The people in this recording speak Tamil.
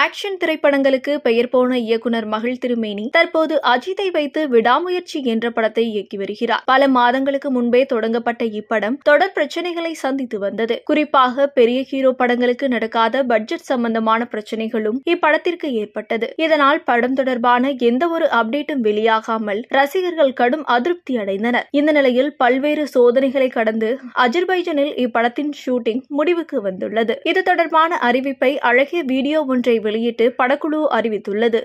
ஆக்ஷன் திரைப்படங்களுக்கு பெயர் போன இயக்குனர் மகள் திருமேனி தற்போது அஜித்தை வைத்து விடாமுயற்சி என்ற படத்தை இயக்கி வருகிறார் பல மாதங்களுக்கு முன்பே தொடங்கப்பட்ட இப்படம் தொடர் பிரச்சனைகளை சந்தித்து வந்தது குறிப்பாக பெரிய ஹீரோ படங்களுக்கு நடக்காத பட்ஜெட் சம்பந்தமான பிரச்சனைகளும் இப்படத்திற்கு ஏற்பட்டது இதனால் படம் தொடர்பான எந்த ஒரு அப்டேட்டும் வெளியாகாமல் ரசிகர்கள் கடும் அதிருப்தி அடைந்தனர் இந்த நிலையில் பல்வேறு சோதனைகளை கடந்து அஜர்பைஜனில் இப்படத்தின் ஷூட்டிங் முடிவுக்கு வந்துள்ளது இது தொடர்பான அறிவிப்பை அழகிய வீடியோ ஒன்றை வெளியிட்டு படக்குழு அறிவித்துள்ளது